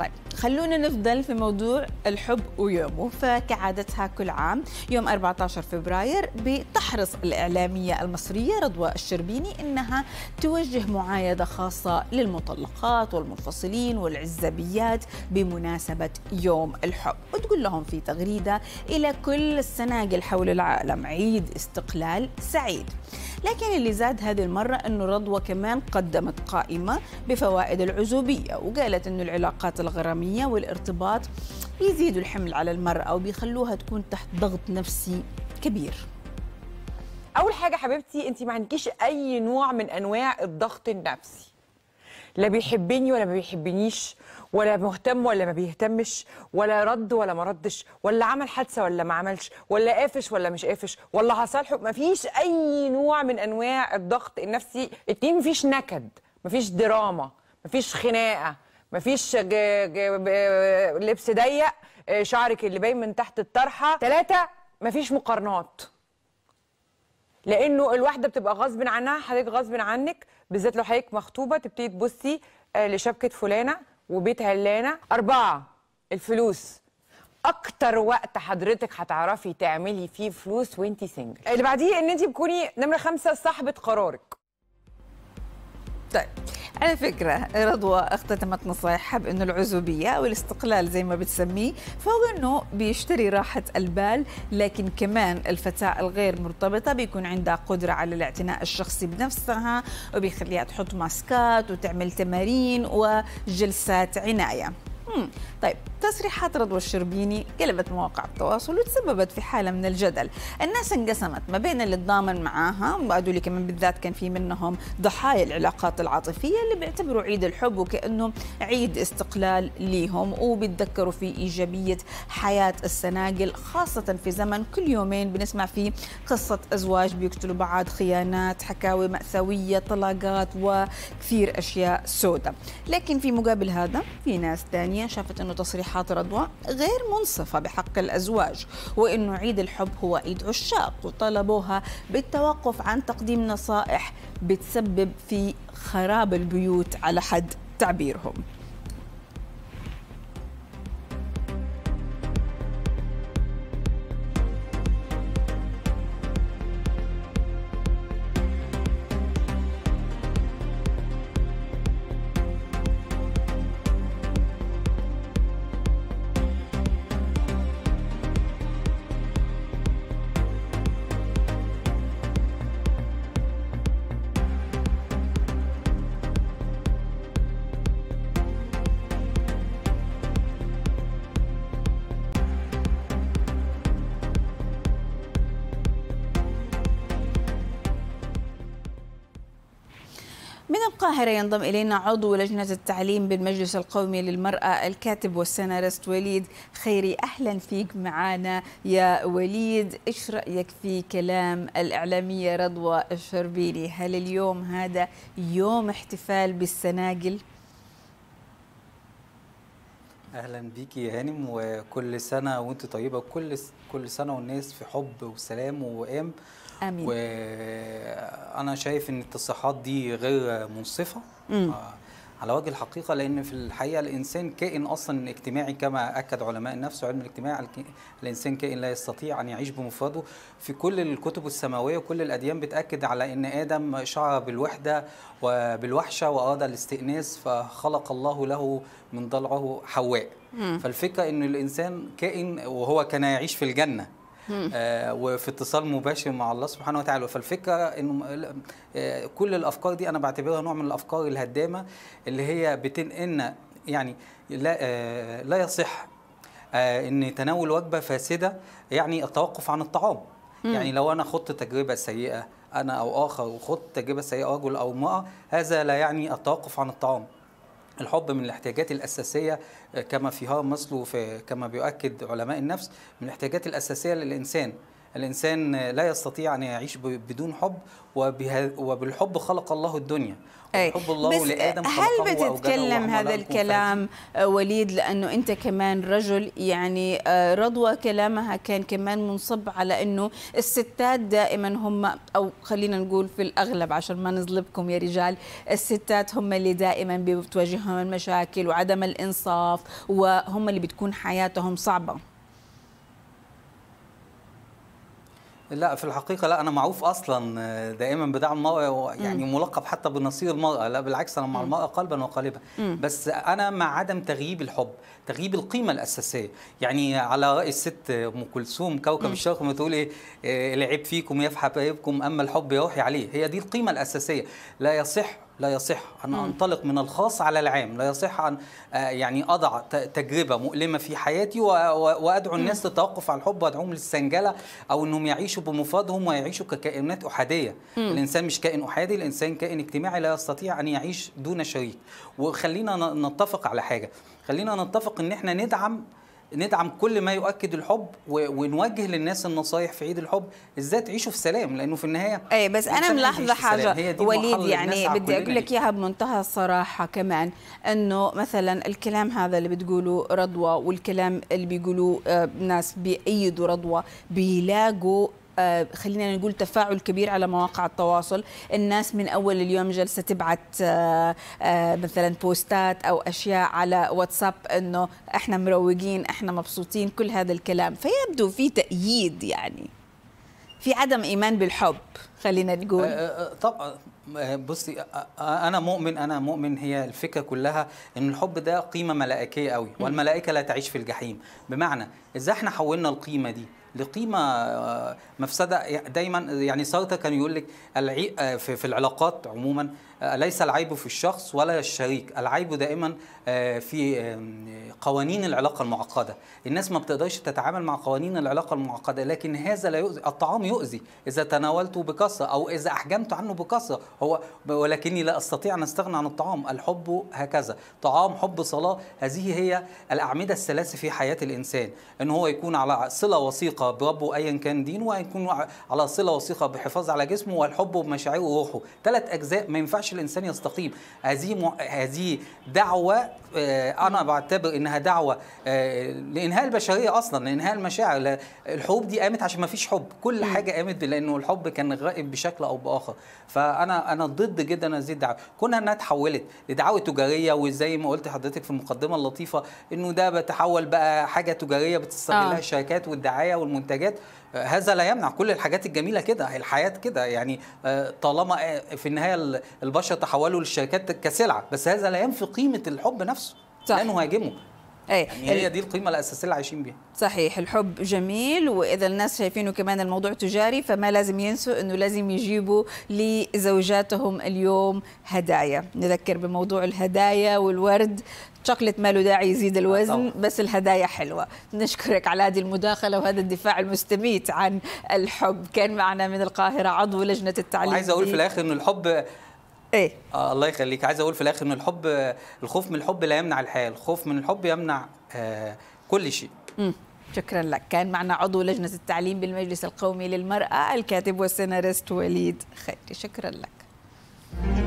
طيب خلونا نفضل في موضوع الحب ويومه فكعادتها كل عام يوم 14 فبراير بتحرص الإعلامية المصرية رضوى الشربيني أنها توجه معايدة خاصة للمطلقات والمنفصلين والعزبيات بمناسبة يوم الحب وتقول لهم في تغريدة إلى كل السناقل حول العالم عيد استقلال سعيد لكن اللي زاد هذه المرة أنه رضوى كمان قدمت قائمة بفوائد العزوبية وقالت أنه العلاقات الغرامية والارتباط بيزيدوا الحمل على المرأة وبيخلوها تكون تحت ضغط نفسي كبير أول حاجة حبيبتي أنت ما عندكيش أي نوع من أنواع الضغط النفسي لا بيحبني ولا ما بيحبنيش ولا مهتم ولا ما بيهتمش ولا رد ولا ما ردش ولا عمل حادثه ولا ما عملش ولا قافش ولا مش قافش ولا هصالحه ما فيش اي نوع من انواع الضغط النفسي اتنين ما فيش نكد ما فيش دراما ما فيش خناقه مفيش لبس ضيق آه، شعرك اللي باين من تحت الطرحه ثلاثه مفيش مقارنات لانه الواحده بتبقى غصب عنها حضرتك غصب عنك بالذات لو حضرتك مخطوبه تبتدي تبصي آه، لشبكه فلانه وبيت هلانه اربعه الفلوس اكتر وقت حضرتك هتعرفي تعملي فيه فلوس وانتي سنجل اللي بعديه ان انتي بتكوني نمره خمسه صاحبه قرارك طيب على فكرة رضوى اختتمت نصايحها بأنه العزوبية أو الاستقلال زي ما بتسميه فهو أنه بيشتري راحة البال لكن كمان الفتاة الغير مرتبطة بيكون عندها قدرة على الاعتناء الشخصي بنفسها وبيخليها تحط ماسكات وتعمل تمارين وجلسات عناية مم. طيب تصريحات رضوى الشربيني قلبت مواقع التواصل وتسببت في حاله من الجدل، الناس انقسمت ما بين اللي تضامن معاها وهذول كمان بالذات كان في منهم ضحايا العلاقات العاطفيه اللي بيعتبروا عيد الحب وكانه عيد استقلال ليهم وبيتذكروا في ايجابيه حياه السناقل خاصه في زمن كل يومين بنسمع فيه قصه ازواج بيقتلوا بعض، خيانات، حكاوي ماساويه، طلاقات وكثير اشياء سوداء، لكن في مقابل هذا في ناس ثانيه الثانية شافت أنه تصريحات رضوى غير منصفة بحق الأزواج وأنه عيد الحب هو عيد عشاق وطلبوها بالتوقف عن تقديم نصائح بتسبب في خراب البيوت على حد تعبيرهم من القاهرة ينضم إلينا عضو لجنة التعليم بالمجلس القومي للمرأة الكاتب والسيناريست وليد خيري أهلا فيك معنا يا وليد إيش رأيك في كلام الإعلامية رضوى الشربيلي هل اليوم هذا يوم احتفال بالسناقل؟ اهلا بيكي يا هانم وكل سنه وانت طيبه كل كل سنه والناس في حب وسلام وام امين وانا شايف ان التصريحات دي غير منصفه مم. آه على وجه الحقيقه لان في الحقيقه الانسان كائن اصلا اجتماعي كما اكد علماء النفس وعلم الاجتماع الانسان كائن لا يستطيع ان يعيش بمفرده في كل الكتب السماويه وكل الاديان بتاكد على ان ادم شعر بالوحده وبالوحشه واراد الاستئناس فخلق الله له من ضلعه حواء فالفكره ان الانسان كائن وهو كان يعيش في الجنه آه وفي اتصال مباشر مع الله سبحانه وتعالى فالفكره انه آه، كل الافكار دي انا بعتبرها نوع من الافكار الهدامه اللي هي بتنقلنا يعني لا آه لا يصح آه ان تناول وجبه فاسده يعني التوقف عن الطعام مم. يعني لو انا خضت تجربه سيئه انا او اخر وخضت تجربه سيئه رجل او امراه هذا لا يعني التوقف عن الطعام الحب من الاحتياجات الأساسية آه، كما فيها مصل وكما بيؤكد علماء النفس من الاحتياجات الأساسية للإنسان الإنسان لا يستطيع أن يعيش بدون حب وبالحب خلق الله الدنيا حب الله لآدم هل بتتكلم هذا الكلام آه، وليد لأنه أنت كمان رجل يعني آه، رضوى كلامها كان كمان منصب على أنه الستات دائما هم أو خلينا نقول في الأغلب عشان ما نظلمكم يا رجال الستات هم اللي دائما بتواجههم المشاكل وعدم الإنصاف وهم اللي بتكون حياتهم صعبة لا في الحقيقة لا أنا معروف أصلا آه، دائما بدعم المرأة يعني م. ملقب حتى بنصير المرأة لا بالعكس أنا مع المرأة قلبا وقالبا بس أنا مع عدم تغييب الحب تغييب القيمة الأساسية يعني على رأي الست أم كلثوم كوكب الشرق ما تقول إيه آه، العيب فيكم يفحى حبايبكم أما الحب يروحي عليه هي دي القيمة الأساسية لا يصح لا يصح أن أنطلق من الخاص على العام لا يصح أن آه، يعني أضع تجربة مؤلمة في حياتي وأدعو الناس للتوقف على الحب وأدعوهم للسنجلة أو أنهم يعيشوا بمفادهم ويعيشوا ككائنات أحادية الإنسان مش كائن أحادي الإنسان كائن اجتماعي لا يستطيع أن يعيش دون شريك وخلينا نتفق على حاجة خلينا نتفق أن احنا ندعم ندعم كل ما يؤكد الحب ونوجه للناس النصايح في عيد الحب ازاي تعيشوا في سلام لانه في النهايه اي بس انا ملاحظه حاجه وليد يعني بدي اقول لك اياها بمنتهى الصراحه كمان انه مثلا الكلام هذا اللي بتقولوا رضوى والكلام اللي بيقولوه آه، ناس بيأيدوا رضوى بيلاقوا آه، خلينا نقول تفاعل كبير على مواقع التواصل الناس من أول اليوم جلسة تبعت آه، آه، مثلا بوستات أو أشياء على واتساب أنه إحنا مروقين إحنا مبسوطين كل هذا الكلام فيبدو في تأييد يعني في عدم ايمان بالحب خلينا نقول طبعا بصي انا مؤمن انا مؤمن هي الفكره كلها ان الحب ده قيمه ملائكيه قوي والملائكه لا تعيش في الجحيم بمعنى اذا احنا حولنا القيمه دي لقيمه آه، مفسده دايما يعني سارتر كان يقول لك آه، في العلاقات عموما آه، ليس العيب في الشخص ولا الشريك العيب دائما في قوانين العلاقه المعقده الناس ما بتقدرش تتعامل مع قوانين العلاقه المعقده لكن هذا لا يؤذي الطعام يؤذي اذا تناولته بكثره او اذا احجمت عنه بكثره هو ولكني لا استطيع ان استغنى عن الطعام الحب هكذا طعام حب صلاه هذه هي الاعمده الثلاثه في حياه الانسان ان هو يكون على صله وثيقه بربه ايا كان دينه هيكون على صله وثيقه بحفاظ على جسمه والحب بمشاعره وروحه ثلاث اجزاء ما ينفعش الانسان يستقيم هذه م... هذه دعوه آه، انا بعتبر انها دعوه آه، لانهاء البشريه اصلا لانهاء المشاعر الحروب دي قامت عشان ما فيش حب كل حاجه قامت لانه الحب كان غائب بشكل او باخر فانا انا ضد جدا هذه الدعوه كنا انها تحولت لدعوه تجاريه وزي ما قلت حضرتك في المقدمه اللطيفه انه ده بتحول بقى حاجه تجاريه بتستغلها آه. الشركات والدعايه والم... منتجات آه، هذا لا يمنع كل الحاجات الجميله كده الحياه كده يعني آه، طالما آه، في النهايه البشر تحولوا للشركات كسلعه بس هذا لا ينفي قيمه الحب نفسه صح. لا نهاجمه أي. يعني هي دي القيمه الاساسيه اللي عايشين بيها صحيح الحب جميل واذا الناس شايفينه كمان الموضوع تجاري فما لازم ينسوا انه لازم يجيبوا لزوجاتهم اليوم هدايا نذكر بموضوع الهدايا والورد شوكليت ما له داعي يزيد الوزن طبعا. بس الهدايا حلوه نشكرك على هذه المداخله وهذا الدفاع المستميت عن الحب كان معنا من القاهره عضو لجنه التعليم وعايز اقول في الاخر ان الحب ايه آه الله يخليك عايز اقول في الاخر ان الحب الخوف من الحب لا يمنع الحياه الخوف من الحب يمنع آه كل شيء مم. شكرا لك كان معنا عضو لجنه التعليم بالمجلس القومي للمراه الكاتب والسيناريست وليد خيري شكرا لك